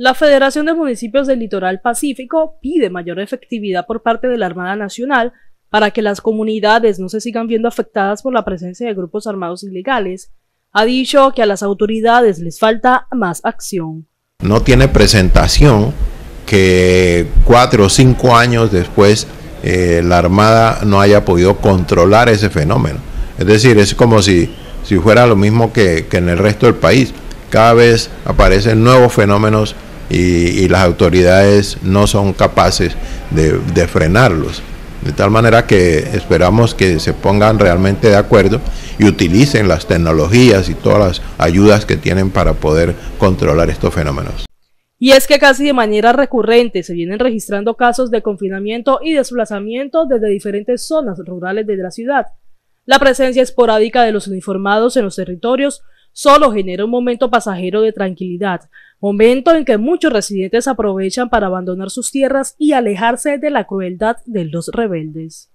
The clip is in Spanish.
La Federación de Municipios del Litoral Pacífico pide mayor efectividad por parte de la Armada Nacional para que las comunidades no se sigan viendo afectadas por la presencia de grupos armados ilegales. Ha dicho que a las autoridades les falta más acción. No tiene presentación que cuatro o cinco años después eh, la Armada no haya podido controlar ese fenómeno. Es decir, es como si, si fuera lo mismo que en el resto del país. Cada vez aparecen nuevos fenómenos y, las autoridades no son capaces de, de frenarlos. De tal manera que esperamos que se pongan realmente de acuerdo y utilicen las tecnologías y todas las ayudas que tienen para poder controlar estos fenómenos. Y es que casi de manera recurrente se vienen registrando casos de confinamiento y desplazamiento desde diferentes zonas rurales de la ciudad. La presencia esporádica de los uniformados en los territorios solo genera un momento pasajero de tranquilidad, momento en que muchos residentes aprovechan para abandonar sus tierras y alejarse de la crueldad de los rebeldes.